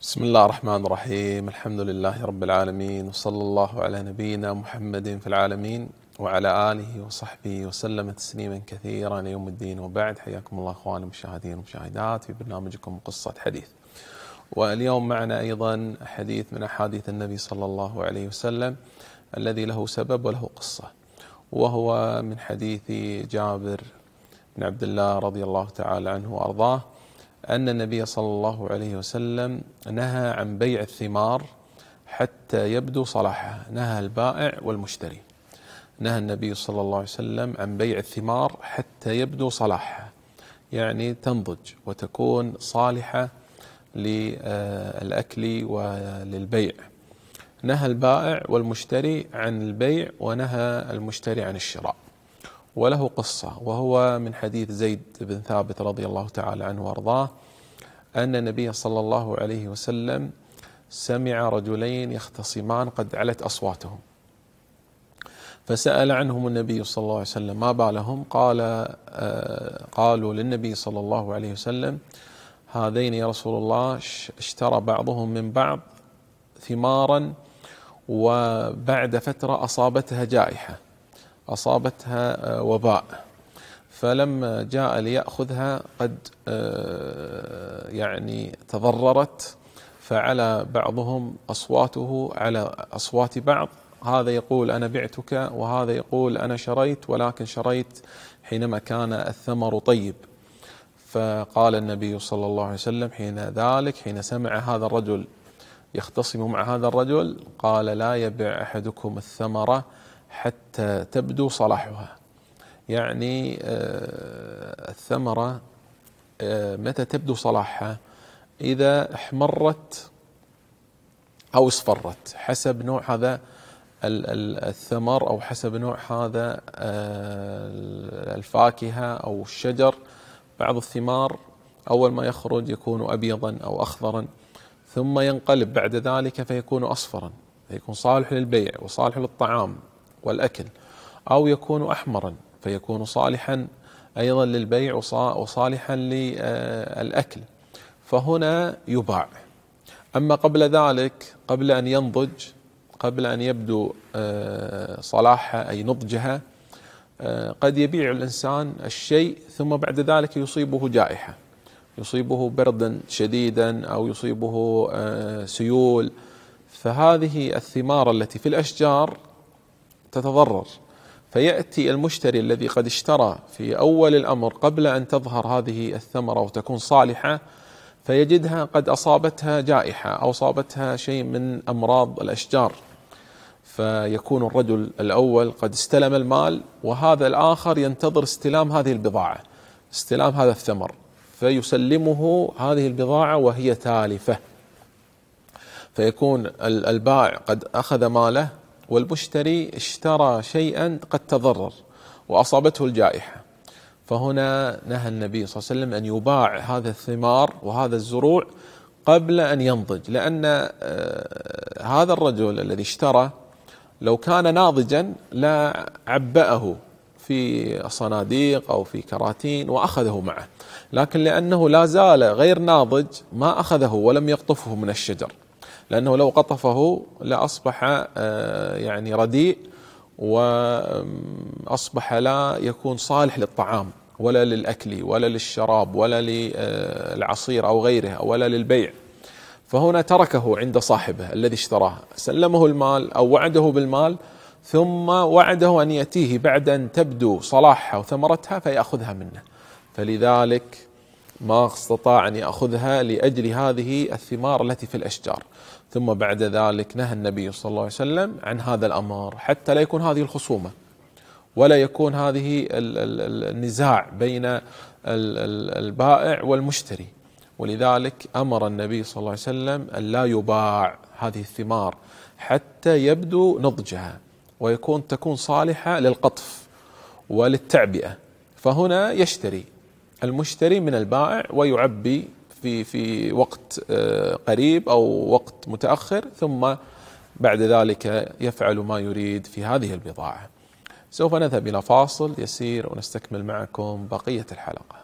بسم الله الرحمن الرحيم الحمد لله رب العالمين وصلى الله على نبينا محمد في العالمين وعلى آله وصحبه وسلم تسليما كثيرا يوم الدين وبعد حياكم الله أخوان المشاهدين والمشاهدات في برنامجكم قصة حديث واليوم معنا أيضا حديث من أحاديث النبي صلى الله عليه وسلم الذي له سبب وله قصة وهو من حديث جابر بن عبد الله رضي الله تعالى عنه وأرضاه أن النبي صلى الله عليه وسلم نهى عن بيع الثمار حتى يبدو صلاحها نهى البائع والمشتري نهى النبي صلى الله عليه وسلم عن بيع الثمار حتى يبدو صلاحها يعني تنضج وتكون صالحة للأكل وللبيع نهى البائع والمشتري عن البيع ونهى المشتري عن الشراء وله قصة وهو من حديث زيد بن ثابت رضي الله تعالى عنه وأرضاه أن النبي صلى الله عليه وسلم سمع رجلين يختصمان قد علت أصواتهم فسأل عنهم النبي صلى الله عليه وسلم ما بالهم قال آه، قالوا للنبي صلى الله عليه وسلم هذين يا رسول الله اشترى بعضهم من بعض ثمارا وبعد فترة أصابتها جائحة أصابتها آه، وباء فلما جاء ليأخذها قد آه، يعني تضررت فعلى بعضهم أصواته على أصوات بعض هذا يقول أنا بعتك وهذا يقول أنا شريت ولكن شريت حينما كان الثمر طيب فقال النبي صلى الله عليه وسلم حين ذلك حين سمع هذا الرجل يختصم مع هذا الرجل قال لا يبع أحدكم الثمرة حتى تبدو صلاحها يعني آه، الثمرة آه، متى تبدو صلاحها إذا احمرت أو اصفرت حسب نوع هذا الثمر أو حسب نوع هذا آه، الفاكهة أو الشجر بعض الثمار أول ما يخرج يكون أبيضا أو أخضرا ثم ينقلب بعد ذلك فيكون أصفرا فيكون صالح للبيع وصالح للطعام والأكل أو يكون أحمرا فيكون صالحا أيضا للبيع وصالحا للأكل فهنا يباع أما قبل ذلك قبل أن ينضج قبل أن يبدو آه، صلاحها أي نضجها آه، قد يبيع الإنسان الشيء ثم بعد ذلك يصيبه جائحة يصيبه بردا شديدا أو يصيبه آه، سيول فهذه الثمار التي في الأشجار تتضرر فياتي المشتري الذي قد اشترى في اول الامر قبل ان تظهر هذه الثمره وتكون صالحه فيجدها قد اصابتها جائحه او اصابتها شيء من امراض الاشجار فيكون الرجل الاول قد استلم المال وهذا الاخر ينتظر استلام هذه البضاعه استلام هذا الثمر فيسلمه هذه البضاعه وهي تالفه فيكون البائع قد اخذ ماله والمشتري اشترى شيئا قد تضرر واصابته الجائحه فهنا نهى النبي صلى الله عليه وسلم ان يباع هذا الثمار وهذا الزروع قبل ان ينضج لان آه، هذا الرجل الذي اشترى لو كان ناضجا لا عبأه في صناديق او في كراتين واخذه معه لكن لانه لا زال غير ناضج ما اخذه ولم يقطفه من الشجر لأنه لو قطفه لأصبح آه، يعني رديء وأصبح لا يكون صالح للطعام ولا للأكل ولا للشراب ولا للعصير أو غيره ولا للبيع فهنا تركه عند صاحبه الذي اشتراه سلمه المال أو وعده بالمال ثم وعده أن يأتيه بعد أن تبدو صلاحها وثمرتها فيأخذها منه فلذلك ما استطاع أن يأخذها لأجل هذه الثمار التي في الأشجار ثم بعد ذلك نهى النبي صلى الله عليه وسلم عن هذا الامر حتى لا يكون هذه الخصومه ولا يكون هذه النزاع بين البائع والمشتري ولذلك امر النبي صلى الله عليه وسلم ان لا يباع هذه الثمار حتى يبدو نضجها ويكون تكون صالحه للقطف وللتعبئه فهنا يشتري المشتري من البائع ويعبي في في وقت آه، قريب او وقت متاخر ثم بعد ذلك يفعل ما يريد في هذه البضاعه. سوف نذهب الى فاصل يسير ونستكمل معكم بقيه الحلقه.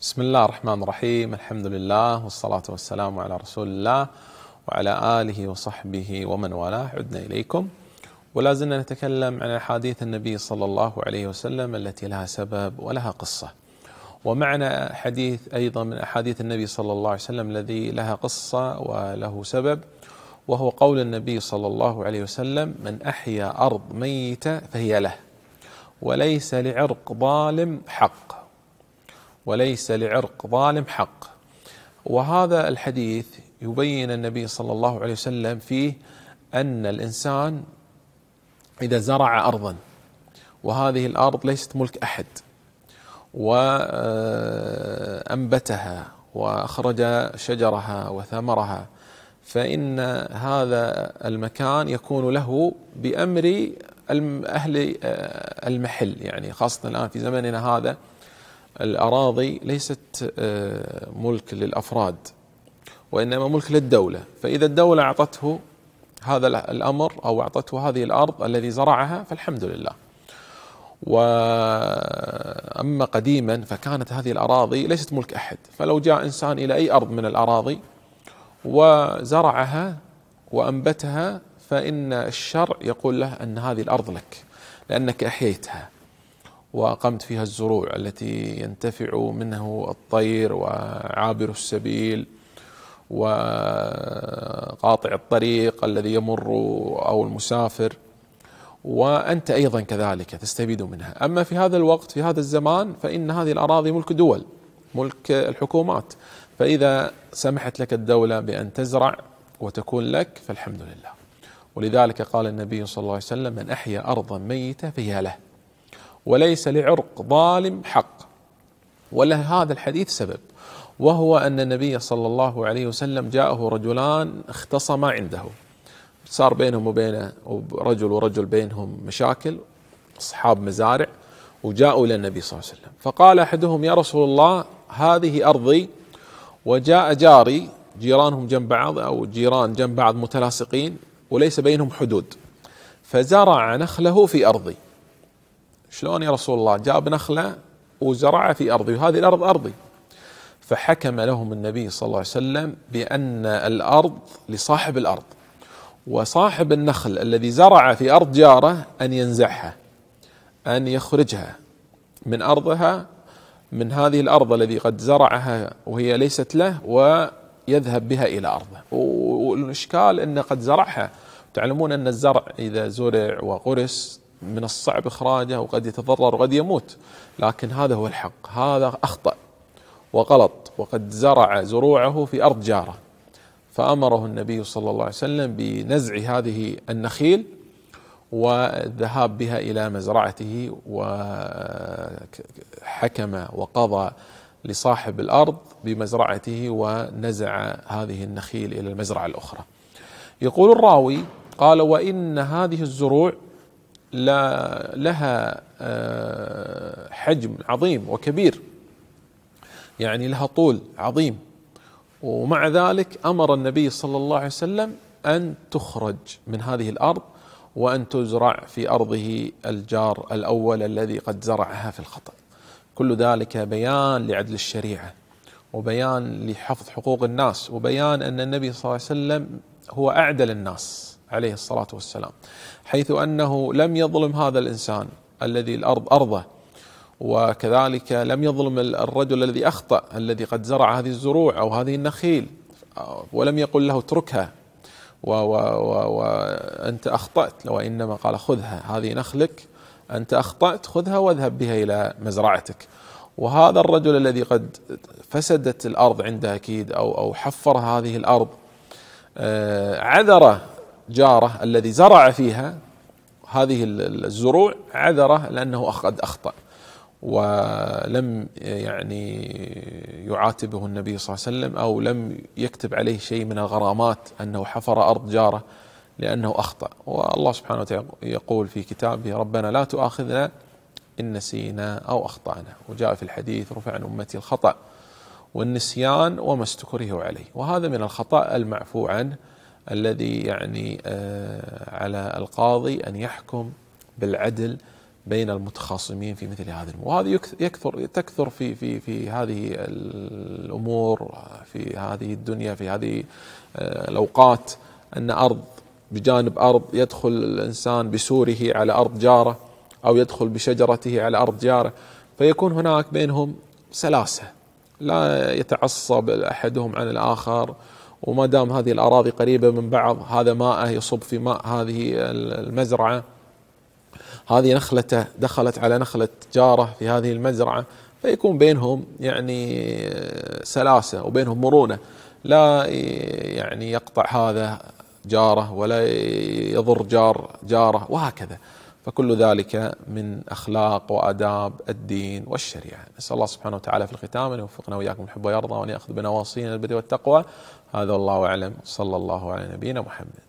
بسم الله الرحمن الرحيم، الحمد لله والصلاه والسلام على رسول الله وعلى اله وصحبه ومن والاه، عدنا اليكم. ولا زلنا نتكلم عن احاديث النبي صلى الله عليه وسلم التي لها سبب ولها قصه. ومعنى حديث أيضا من أحاديث النبي صلى الله عليه وسلم الذي لها قصة وله سبب وهو قول النبي صلى الله عليه وسلم من أحيا أرض ميتة فهي له وليس لعرق ظالم حق وليس لعرق ظالم حق وهذا الحديث يبين النبي صلى الله عليه وسلم فيه أن الإنسان إذا زرع أرضا وهذه الأرض ليست ملك أحد وأنبتها وأخرج شجرها وثمرها فإن هذا المكان يكون له بأمر أهل آه، المحل يعني خاصة الآن في زمننا هذا الأراضي ليست آه، ملك للأفراد وإنما ملك للدولة فإذا الدولة أعطته هذا الأمر أو أعطته هذه الأرض الذي زرعها فالحمد لله وأما قديما فكانت هذه الأراضي ليست ملك أحد فلو جاء إنسان إلى أي أرض من الأراضي وزرعها وأنبتها فإن الشرع يقول له أن هذه الأرض لك لأنك أحييتها وأقمت فيها الزروع التي ينتفع منه الطير وعابر السبيل وقاطع الطريق الذي يمر أو المسافر وأنت أيضا كذلك تستفيد منها أما في هذا الوقت في هذا الزمان فإن هذه الأراضي ملك دول ملك الحكومات فإذا سمحت لك الدولة بأن تزرع وتكون لك فالحمد لله ولذلك قال النبي صلى الله عليه وسلم من أحيا أرضا ميتة فهي له وليس لعرق ظالم حق وله هذا الحديث سبب وهو أن النبي صلى الله عليه وسلم جاءه رجلان اختصما عنده صار بينهم وبين رجل ورجل بينهم مشاكل أصحاب مزارع وجاءوا إلى النبي صلى الله عليه وسلم فقال أحدهم يا رسول الله هذه أرضي وجاء جاري جيرانهم جنب بعض أو جيران جنب بعض متلاصقين وليس بينهم حدود فزرع نخله في أرضي شلون يا رسول الله جاب نخله وزرعه في أرضي وهذه الأرض أرضي فحكم لهم النبي صلى الله عليه وسلم بأن الأرض لصاحب الأرض وصاحب النخل الذي زرع في ارض جاره ان ينزعها ان يخرجها من ارضها من هذه الارض الذي قد زرعها وهي ليست له ويذهب بها الى ارضه والاشكال انه قد زرعها تعلمون ان الزرع اذا زرع وغرس من الصعب اخراجه وقد يتضرر وقد يموت لكن هذا هو الحق هذا اخطا وغلط وقد زرع زروعه في ارض جاره فامره النبي صلى الله عليه وسلم بنزع هذه النخيل والذهاب بها الى مزرعته وحكم وقضى لصاحب الارض بمزرعته ونزع هذه النخيل الى المزرعه الاخرى. يقول الراوي قال وان هذه الزروع لا لها آه، حجم عظيم وكبير يعني لها طول عظيم ومع ذلك امر النبي صلى الله عليه وسلم ان تخرج من هذه الارض وان تزرع في ارضه الجار الاول الذي قد زرعها في الخطأ. كل ذلك بيان لعدل الشريعه وبيان لحفظ حقوق الناس وبيان ان النبي صلى الله عليه وسلم هو اعدل الناس عليه الصلاه والسلام حيث انه لم يظلم هذا الانسان الذي الارض ارضه وكذلك لم يظلم الرجل الذي اخطا الذي قد زرع هذه الزروع او هذه النخيل ولم يقل له اتركها وانت اخطات لو انما قال خذها هذه نخلك انت اخطات خذها واذهب بها الى مزرعتك وهذا الرجل الذي قد فسدت الارض عنده اكيد او او حفر هذه الارض آه، عذر جاره الذي زرع فيها هذه الزروع عذره لانه قد اخطأ ولم يعني يعاتبه النبي صلى الله عليه وسلم او لم يكتب عليه شيء من الغرامات انه حفر ارض جاره لانه اخطا والله سبحانه وتعالى يقول في كتابه ربنا لا تؤاخذنا ان نسينا او اخطانا وجاء في الحديث رفع عن امتي الخطا والنسيان وما استكره عليه وهذا من الخطا المعفو عنه الذي يعني آه، على القاضي ان يحكم بالعدل بين المتخاصمين في مثل هذه الامور، وهذه يكثر تكثر في في في هذه الامور في هذه الدنيا في هذه آه، الاوقات ان ارض بجانب ارض يدخل الانسان بسوره على ارض جاره او يدخل بشجرته على ارض جاره فيكون هناك بينهم سلاسه لا يتعصب احدهم عن الاخر وما دام هذه الاراضي قريبه من بعض هذا ماءه يصب في ماء هذه المزرعه هذه نخلته دخلت على نخلة جاره في هذه المزرعة فيكون بينهم يعني سلاسة وبينهم مرونة لا يعني يقطع هذا جاره ولا يضر جار جاره وهكذا فكل ذلك من اخلاق واداب الدين والشريعه، نسال الله سبحانه وتعالى في الختام ان يوفقنا واياكم الحب ويرضى وان ياخذ بنواصينا البر والتقوى، هذا والله اعلم صلى الله على نبينا محمد.